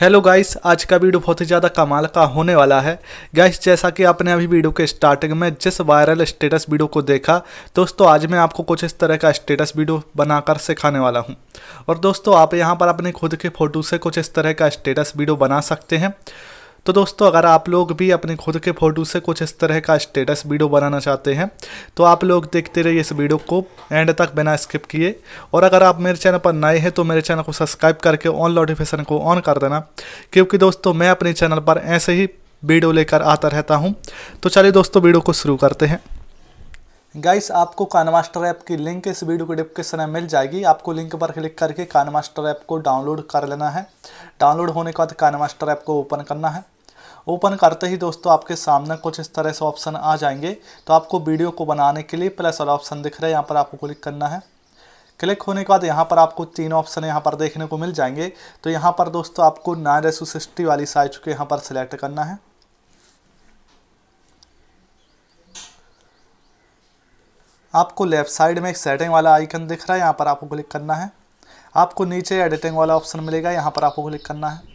hello guys आज का video बहुत ही ज़्यादा कमाल का होने वाला है गाइस जैसा कि आपने अभी वीडियो के स्टार्टिंग में जिस वायरल स्टेटस वीडियो को देखा दोस्तों आज मैं आपको कुछ इस तरह का स्टेटस वीडियो बनाकर सिखाने वाला हूं और दोस्तों आप यहां पर अपने खुद के फ़ोटो से कुछ इस तरह का स्टेटस वीडियो बना सकते हैं तो दोस्तों अगर आप लोग भी अपने खुद के फ़ोटो से कुछ इस तरह का स्टेटस वीडियो बनाना चाहते हैं तो आप लोग देखते रहिए इस वीडियो को एंड तक बिना स्किप किए और अगर आप मेरे चैनल पर नए हैं तो मेरे चैनल को सब्सक्राइब करके ऑन नोटिफिकेशन को ऑन कर देना क्योंकि दोस्तों मैं अपने चैनल पर ऐसे ही वीडियो लेकर आता रहता हूँ तो चलिए दोस्तों वीडियो को शुरू करते हैं गाइस आपको कानमास्टर ऐप की लिंक इस वीडियो के डिस्क्रिप्शन में मिल जाएगी आपको लिंक पर क्लिक करके कानमास्टर ऐप को डाउनलोड कर लेना है डाउनलोड होने के बाद कानमास्टर ऐप को ओपन करना है ओपन करते ही दोस्तों आपके सामने कुछ इस तरह से ऑप्शन आ जाएंगे तो आपको वीडियो को बनाने के लिए प्लस वाला ऑप्शन दिख रहा है यहाँ पर आपको क्लिक करना है क्लिक होने के बाद यहाँ पर आपको तीन ऑप्शन यहाँ पर देखने को मिल जाएंगे तो यहाँ पर दोस्तों आपको नाइन रेसो सिक्सटी वाली साइज को यहाँ पर सिलेक्ट करना है आपको लेफ्ट साइड में एक सेटिंग वाला आइकन दिख रहा है यहाँ पर आपको क्लिक करना है आपको नीचे एडिटिंग वाला ऑप्शन मिलेगा यहाँ पर आपको क्लिक करना है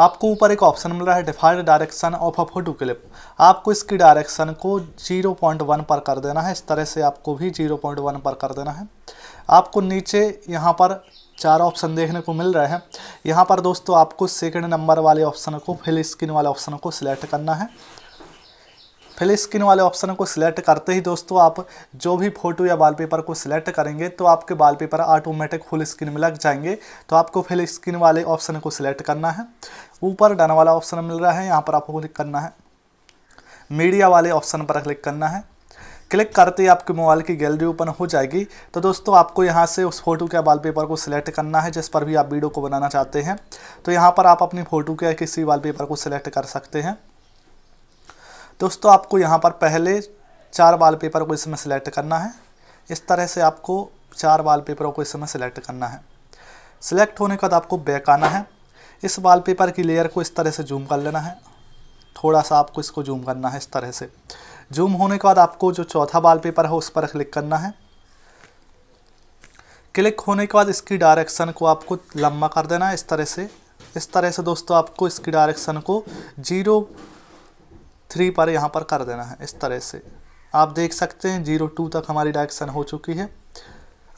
आपको ऊपर एक ऑप्शन मिल रहा है defined direction of a photo clip आपको इसकी डायरेक्शन को 0.1 पर कर देना है इस तरह से आपको भी 0.1 पर कर देना है आपको नीचे यहाँ पर चार ऑप्शन देखने को मिल रहे हैं यहाँ पर दोस्तों आपको सेकंड नंबर वाले ऑप्शन को फिल स्क्रीन वाले ऑप्शन को सिलेक्ट करना है फिल स्किन वाले ऑप्शन को सिलेक्ट करते ही दोस्तों आप जो भी फोटो या वॉलपेपर को सिलेक्ट करेंगे तो आपके वॉलपेपर ऑटोमेटिक फुल स्क्रीन में लग जाएंगे तो आपको फिल स्किन वाले ऑप्शन को सिलेक्ट करना है ऊपर डन वाला ऑप्शन मिल रहा है यहाँ पर आपको क्लिक करना है मीडिया वाले ऑप्शन पर क्लिक करना है क्लिक करते ही आपके मोबाइल की गैलरी ओपन हो जाएगी तो दोस्तों आपको यहाँ से उस फोटो के वॉलपेपर को सिलेक्ट करना है जिस पर भी आप वीडियो को बनाना चाहते हैं तो यहाँ पर आप अपनी फ़ोटो के किसी वॉलपेपर को सिलेक्ट कर सकते हैं दोस्तों आपको यहाँ पर पहले चार वॉलपेपर को इसमें सेलेक्ट करना है इस तरह से आपको चार वॉलपेपरों को इसमें सेलेक्ट करना है सिलेक्ट होने के बाद आपको बैक आना है इस वॉलपेपर की लेयर को इस तरह से जूम कर लेना है थोड़ा सा आपको इसको जूम करना है इस तरह से जूम होने के बाद आपको जो चौथा वॉलपेपर है उस पर क्लिक करना है क्लिक होने के बाद इसकी डायरेक्शन को आपको लंबा कर देना है इस तरह से इस तरह से दोस्तों आपको इसकी डायरेक्शन को जीरो थ्री पर यहाँ पर कर देना है इस तरह से आप देख सकते हैं जीरो टू तक हमारी डायरेक्शन हो चुकी है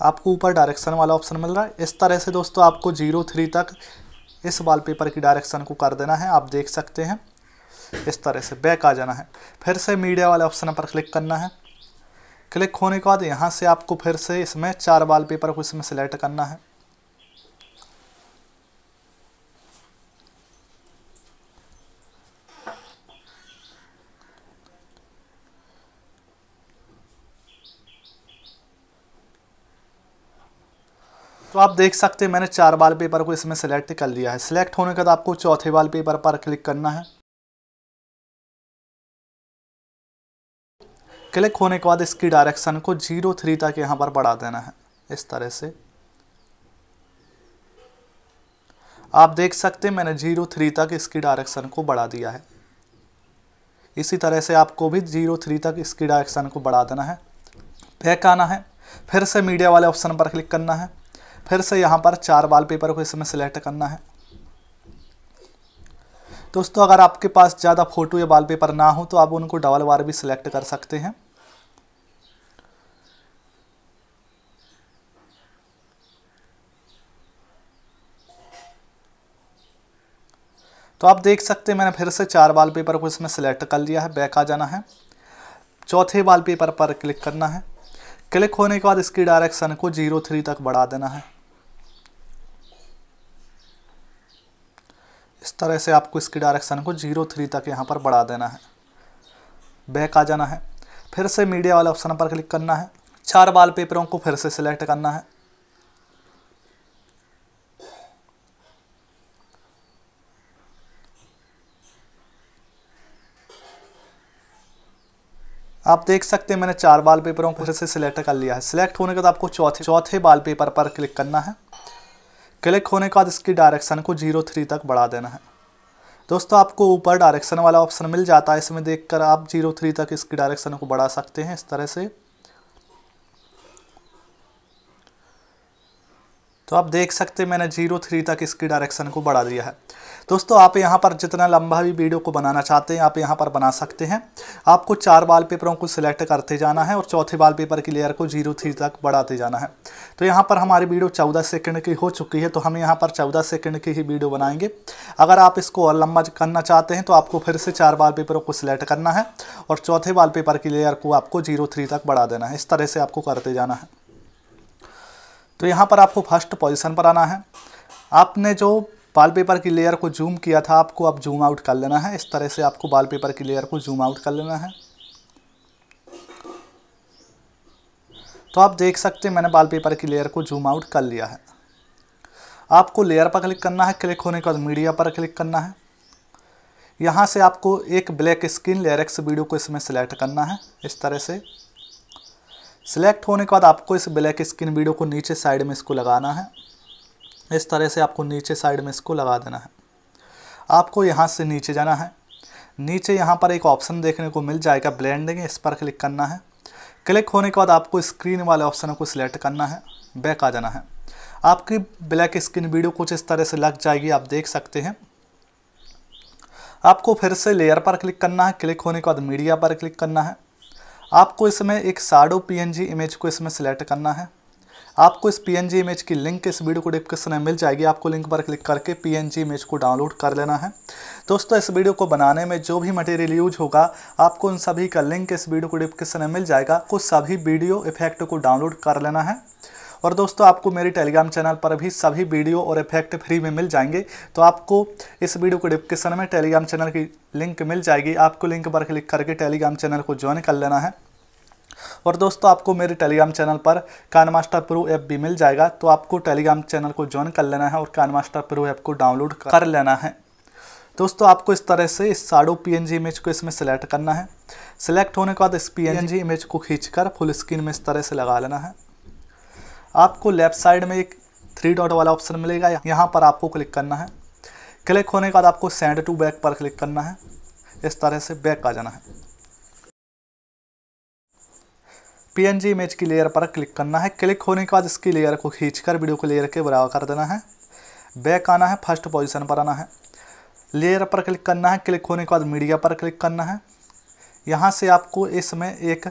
आपको ऊपर डायरेक्शन वाला ऑप्शन मिल रहा है इस तरह से दोस्तों आपको जीरो थ्री तक इस वॉलपेपर की डायरेक्शन को कर देना है आप देख सकते हैं इस तरह से बैक आ जाना है फिर से मीडिया वाले ऑप्शन पर क्लिक करना है क्लिक होने के बाद यहाँ से आपको फिर से इसमें चार वाल पेपर को इसमें सेलेक्ट करना है तो आप देख सकते हैं मैंने चार वाल पेपर को इसमें सेलेक्ट कर लिया है सिलेक्ट होने के बाद आपको चौथे वाल पेपर पर क्लिक करना है क्लिक होने के बाद इसकी डायरेक्शन को जीरो थ्री तक यहाँ पर बढ़ा देना है इस तरह से आप देख सकते हैं मैंने जीरो थ्री तक इसकी डायरेक्शन को बढ़ा दिया है इसी तरह से आपको भी जीरो थ्री तक इसकी डायरेक्शन को बढ़ा देना है बैक आना है फिर से मीडिया वाले ऑप्शन पर क्लिक करना है फिर से यहाँ पर चार वॉलपेपर को इसमें सेलेक्ट करना है दोस्तों अगर आपके पास ज़्यादा फ़ोटो या वॉलपेपर ना हो तो आप उनको डबल बार भी सिलेक्ट कर सकते हैं तो आप देख सकते हैं मैंने फिर से चार वॉलपेपर को इसमें सेलेक्ट कर लिया है बैक आ जाना है चौथे वॉलपेपर पर क्लिक करना है क्लिक होने के बाद इसकी डायरेक्शन को जीरो थ्री तक बढ़ा देना है इस तरह से आपको इसकी डायरेक्शन को जीरो थ्री तक यहाँ पर बढ़ा देना है बैक आ जाना है फिर से मीडिया वाले ऑप्शन पर क्लिक करना है चार वाल पेपरों को फिर से सिलेक्ट करना है आप देख सकते हैं मैंने चार वाल पेपरों को फिर से सिलेक्ट कर लिया है सिलेक्ट होने के बाद आपको चौथे चौथे वाल पेपर पर क्लिक करना है क्लिक होने के बाद इसकी डायरेक्शन को जीरो थ्री तक बढ़ा देना है दोस्तों आपको ऊपर डायरेक्शन वाला ऑप्शन मिल जाता है इसमें देखकर आप जीरो थ्री तक इसकी डायरेक्शन को बढ़ा सकते हैं इस तरह से तो आप देख सकते हैं मैंने जीरो थ्री तक इसकी डायरेक्शन को बढ़ा दिया है दोस्तों आप यहाँ पर जितना लंबा भी वीडियो को बनाना चाहते हैं आप यहाँ पर बना सकते हैं आपको चार वाल पेपरों को सिलेक्ट करते जाना है और चौथे वाल पेपर की लेयर को जीरो थ्री तक बढ़ाते जाना है तो यहाँ पर हमारी वीडियो चौदह सेकेंड की हो चुकी है तो हम यहाँ पर चौदह सेकेंड की ही वीडियो बनाएंगे अगर आप इसको और लंबा करना चाहते हैं तो आपको फिर से चार वाल पेपरों को सिलेक्ट करना है और चौथे वाल पेपर की लेयर को आपको जीरो थ्री तक बढ़ा देना है इस तरह से आपको करते जाना है तो यहाँ पर आपको फर्स्ट पोजीशन पर आना है आपने जो बाल पेपर की लेयर को जूम किया था आपको अब जूम आउट कर लेना है इस तरह से आपको बाल पेपर की लेयर को जूम आउट कर लेना है तो आप देख सकते हैं मैंने बाल पेपर की लेयर को जूम आउट कर लिया है आपको लेयर पर क्लिक करना है क्लिक होने के बाद मीडिया पर क्लिक करना है यहाँ से आपको एक black screen layer x video को इसमें सेलेक्ट करना है इस तरह से सिलेक्ट होने के बाद आपको इस ब्लैक स्क्रीन वीडियो को नीचे साइड में इसको लगाना है इस तरह से आपको नीचे साइड में इसको लगा देना है आपको यहाँ से नीचे जाना है नीचे यहाँ पर एक ऑप्शन देखने को मिल जाएगा ब्लेंडिंग इस पर क्लिक करना है क्लिक होने के बाद आपको स्क्रीन वाले ऑप्शन को सिलेक्ट करना है बैक आ जाना है आपकी ब्लैक स्क्रीन वीडियो कुछ इस तरह से लग जाएगी आप देख सकते हैं आपको फिर से लेयर पर क्लिक करना है क्लिक होने के बाद मीडिया पर क्लिक करना है आपको इसमें एक साडो पी इमेज को इसमें सेलेक्ट करना है आपको इस पी इमेज की लिंक इस वीडियो को डिस्क्रिप्शन में मिल जाएगी आपको लिंक पर क्लिक करके पी इमेज को डाउनलोड कर लेना है दोस्तों इस वीडियो को बनाने में जो भी मटेरियल यूज होगा आपको उन सभी का लिंक इस वीडियो को डिस्क्रिप्शन में मिल जाएगा आपको सभी वीडियो इफेक्ट को डाउनलोड कर लेना है और दोस्तों आपको मेरे टेलीग्राम चैनल पर भी सभी वीडियो और इफेक्ट फ्री में मिल जाएंगे तो आपको इस वीडियो को डिस्क्रिप्शन में टेलीग्राम चैनल की लिंक मिल जाएगी आपको लिंक पर क्लिक करके टेलीग्राम चैनल को ज्वाइन कर लेना है और दोस्तों आपको मेरे टेलीग्राम चैनल पर कान मास्टर प्रो ऐप भी मिल जाएगा तो आपको टेलीग्राम चैनल को ज्वाइन कर लेना है और कान मास्टर प्रो ऐप को डाउनलोड कर लेना है दोस्तों आपको इस तरह से इस साडो जी इमेज को इसमें सेलेक्ट करना है सेलेक्ट होने के बाद इस जी इमेज को कर फुल स्क्रीन में इस तरह से लगा लेना है आपको लेफ्ट साइड में एक थ्री डॉट वाला ऑप्शन मिलेगा यहाँ पर आपको क्लिक करना है क्लिक होने के बाद आपको सेंड टू बैक पर क्लिक करना है इस तरह से बैक आ जाना है पीएनजी इमेज की लेयर पर क्लिक करना है क्लिक होने के बाद इसकी लेयर को खींचकर वीडियो को लेयर के बराबर कर देना है बैक आना है फर्स्ट पोजीशन पर आना है लेयर पर क्लिक करना है क्लिक होने के बाद मीडिया पर क्लिक करना है यहाँ से आपको इसमें एक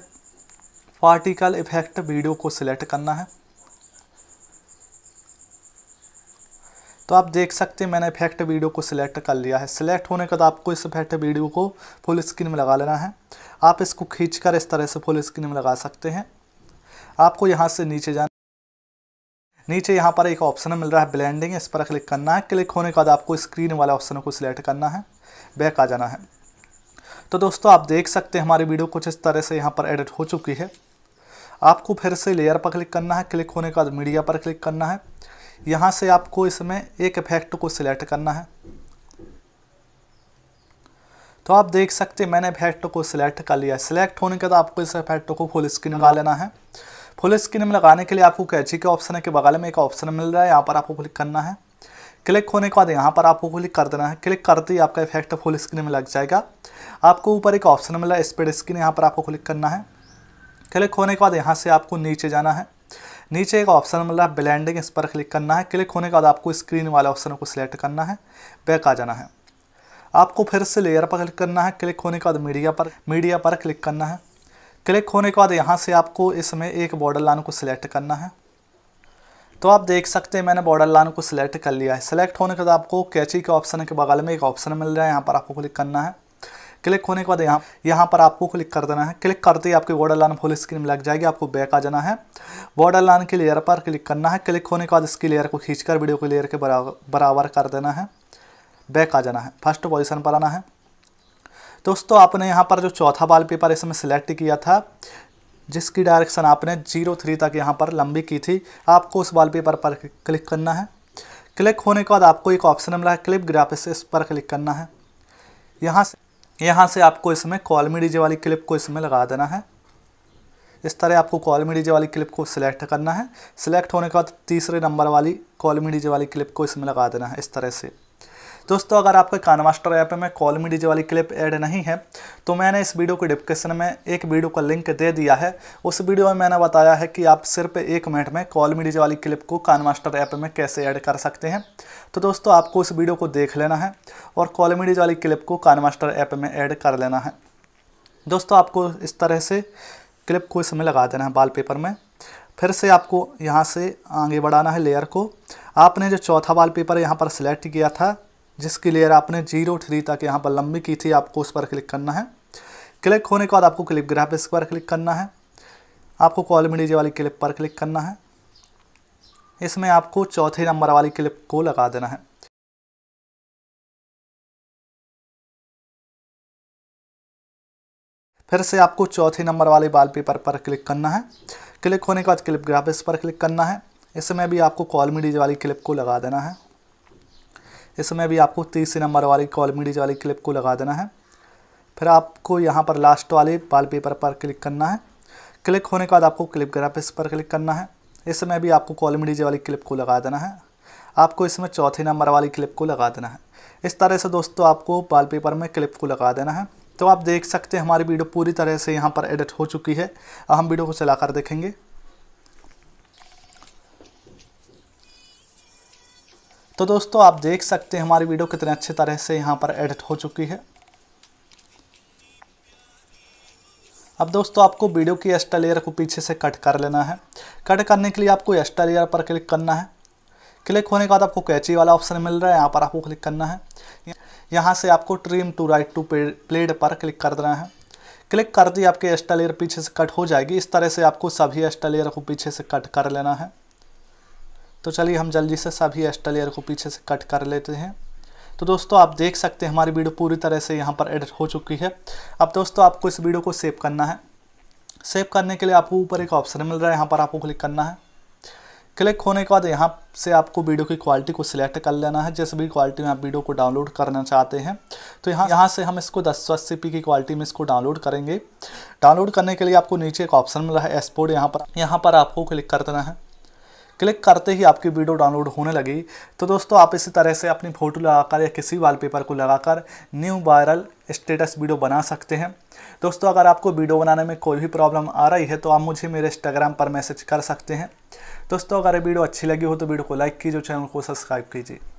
पार्टिकल इफेक्ट वीडियो को सिलेक्ट करना है तो आप देख सकते हैं मैंने इफेक्ट वीडियो को सिलेक्ट कर लिया है सिलेक्ट होने के बाद आपको इस इफेक्ट वीडियो को फुल स्क्रीन में लगा लेना है आप इसको खींचकर इस तरह से फुल स्क्रीन में लगा सकते हैं आपको यहाँ से नीचे जाना नीचे यहाँ पर एक ऑप्शन मिल रहा है ब्लेंडिंग इस पर क्लिक करना है क्लिक होने के बाद आपको स्क्रीन वाले ऑप्शन को सिलेक्ट करना है बैक आ जाना है तो दोस्तों आप देख सकते हैं हमारी वीडियो कुछ इस तरह से यहाँ पर एडिट हो चुकी है आपको फिर से लेयर पर क्लिक करना है क्लिक होने के बाद मीडिया पर क्लिक करना है यहाँ से आपको इसमें एक इफेक्ट को सिलेक्ट करना है तो आप देख सकते हैं मैंने इफेक्ट को सिलेक्ट कर लिया सिलेक्ट होने के बाद आपको इस इफेक्ट को फुल स्क्रीन लगा लेना है फुल स्क्रीन में लगाने के लिए आपको कैची के ऑप्शन के बगल में एक ऑप्शन मिल रहा है यहाँ पर आपको क्लिक करना है क्लिक होने के बाद यहाँ पर आपको क्लिक कर देना है क्लिक करते ही आपका इफेक्ट फुल स्क्रीन में लग जाएगा आपको ऊपर एक ऑप्शन मिल रहा है स्पीड स्क्रीन यहाँ पर आपको क्लिक करना है क्लिक होने के बाद यहाँ से आपको नीचे जाना है नीचे एक ऑप्शन मिल रहा है ब्लैंडिंग इस पर क्लिक करना है क्लिक होने के बाद आपको स्क्रीन वाले ऑप्शन को सिलेक्ट करना है बैक आ जाना है आपको फिर से लेयर पर क्लिक करना है क्लिक होने के बाद मीडिया पर मीडिया पर क्लिक करना है क्लिक होने के बाद यहाँ से आपको इसमें एक बॉर्डर लाइन को सिलेक्ट करना है तो आप देख सकते हैं मैंने बॉर्डर लाइन को सिलेक्ट कर लिया है सिलेक्ट होने के बाद आपको कैची के ऑप्शन के बगल में एक ऑप्शन मिल रहा है यहाँ पर आपको क्लिक करना है क्लिक होने के बाद यहाँ यहाँ पर आपको क्लिक कर देना है क्लिक करते ही आपकी बॉर्डर लाइन फुल स्क्रीन में लग जाएगी आपको बैक आ जाना है बॉर्डर लाइन के लेयर पर क्लिक करना है क्लिक होने के बाद इसकी लेयर को खींचकर वीडियो के लेयर के बराबर कर देना है बैक आ जाना है फर्स्ट पोजिशन पर आना है दोस्तों आपने यहाँ पर जो चौथा वाल पेपर इसमें सेलेक्ट किया था जिसकी डायरेक्शन आपने जीरो थ्री तक यहाँ पर लंबी की थी आपको उस वाल पेपर पर क्लिक करना है क्लिक होने के बाद आपको एक ऑप्शन मिला है क्लिप ग्राफिक्स इस पर क्लिक करना है यहाँ से यहाँ से आपको इसमें कॉलमी डीजे वाली क्लिप को इसमें लगा देना है इस तरह आपको कॉलमी डीजे वाली क्लिप को सिलेक्ट करना है सिलेक्ट होने के बाद तीसरे नंबर वाली कॉलमी डीजे वाली क्लिप को इसमें लगा देना है इस तरह से दोस्तों अगर आपके कान मास्टर ऐप में कॉल मी डीजे वाली क्लिप ऐड नहीं है तो मैंने इस वीडियो को डिस्क्रिप्शन में एक वीडियो का लिंक दे दिया है उस वीडियो में मैंने बताया है कि आप सिर्फ एक मिनट में कॉल मी डीजे वाली क्लिप को कान मास्टर ऐप में कैसे ऐड कर सकते हैं तो दोस्तों आपको उस वीडियो को देख लेना है और कॉल मी डीजे वाली क्लिप को कान मास्टर ऐप में ऐड कर लेना है दोस्तों आपको इस तरह से क्लिप को इसमें लगा देना है पेपर में फिर से आपको यहाँ से आगे बढ़ाना है लेयर को आपने जो चौथा वाल पेपर यहाँ पर सेलेक्ट किया था जिसकी लेयर आपने जीरो थ्री तक यहाँ पर लंबी की थी आपको उस पर क्लिक करना है क्लिक होने के बाद आपको क्लिप ग्राफिक्स पर क्लिक करना है आपको कॉल मीडिया वाली क्लिप पर क्लिक करना है इसमें आपको चौथे नंबर वाली क्लिप को लगा देना है फिर से आपको चौथे नंबर वाले वॉलपेपर पर क्लिक करना है क्लिक होने के बाद क्लिप ग्राफिक्स पर क्लिक करना है इसमें भी आपको कॉल मीडिया वाली क्लिप को लगा देना है इसमें भी आपको तीसरे नंबर वाली कॉलम डीज वाली क्लिप को लगा देना है फिर आपको यहाँ पर लास्ट वाले वाल पेपर पर क्लिक करना है क्लिक होने के बाद आपको क्लिप ग्राफिक्स पर क्लिक करना है इसमें भी आपको कॉलम डीजे वाली क्लिप को लगा देना है आपको इसमें चौथे नंबर वाली क्लिप को लगा देना है इस तरह से दोस्तों आपको वाल पेपर में क्लिप को लगा देना है तो आप देख सकते हैं हमारी वीडियो पूरी तरह से यहाँ पर एडिट हो चुकी है हम वीडियो को चला कर देखेंगे तो दोस्तों आप देख सकते हैं हमारी वीडियो कितने अच्छे तरह से यहाँ पर एडिट हो चुकी है अब दोस्तों आपको वीडियो की एक्स्ट्रा लेयर को पीछे से कट कर लेना है कट करने के लिए आपको एक्स्ट्रा लेयर पर क्लिक करना है क्लिक होने के बाद आपको कैची वाला ऑप्शन मिल रहा है यहाँ पर आपको क्लिक करना है यहाँ से आपको trim to right to playhead पर क्लिक कर देना है क्लिक कर दी आपके एक्स्ट्रा लेयर पीछे से कट हो जाएगी इस तरह से आपको सभी एक्स्ट्रा लेयर को पीछे से कट कर लेना है तो चलिए हम जल्दी से सभी एक्स्ट्रा लेयर को पीछे से कट कर लेते हैं तो दोस्तों आप देख सकते हैं हमारी वीडियो पूरी तरह से यहाँ पर एडिट हो चुकी है अब दोस्तों आपको इस वीडियो को सेव करना है सेव करने के लिए आपको ऊपर एक ऑप्शन मिल रहा है यहाँ पर आपको क्लिक करना है क्लिक होने के बाद यहाँ से आपको वीडियो की क्वालिटी को सिलेक्ट कर लेना है जिस भी क्वालिटी में आप वीडियो को डाउनलोड करना चाहते हैं तो यहाँ यहाँ से हम इसको दस सौ अस्सी पी की क्वालिटी में इसको डाउनलोड करेंगे डाउनलोड करने के लिए आपको नीचे एक ऑप्शन मिल रहा है एक्सपोर्ट यहाँ पर यहाँ पर आपको क्लिक कर देना है क्लिक करते ही आपकी वीडियो डाउनलोड होने लगी तो दोस्तों आप इसी तरह से अपनी फ़ोटो लगाकर या किसी वॉलपेपर को लगाकर न्यू वायरल स्टेटस वीडियो बना सकते हैं दोस्तों अगर आपको वीडियो बनाने में कोई भी प्रॉब्लम आ रही है तो आप मुझे मेरे इंस्टाग्राम पर मैसेज कर सकते हैं दोस्तों अगर वीडियो अच्छी लगी हो तो वीडियो को लाइक कीजिए चैनल को सब्सक्राइब कीजिए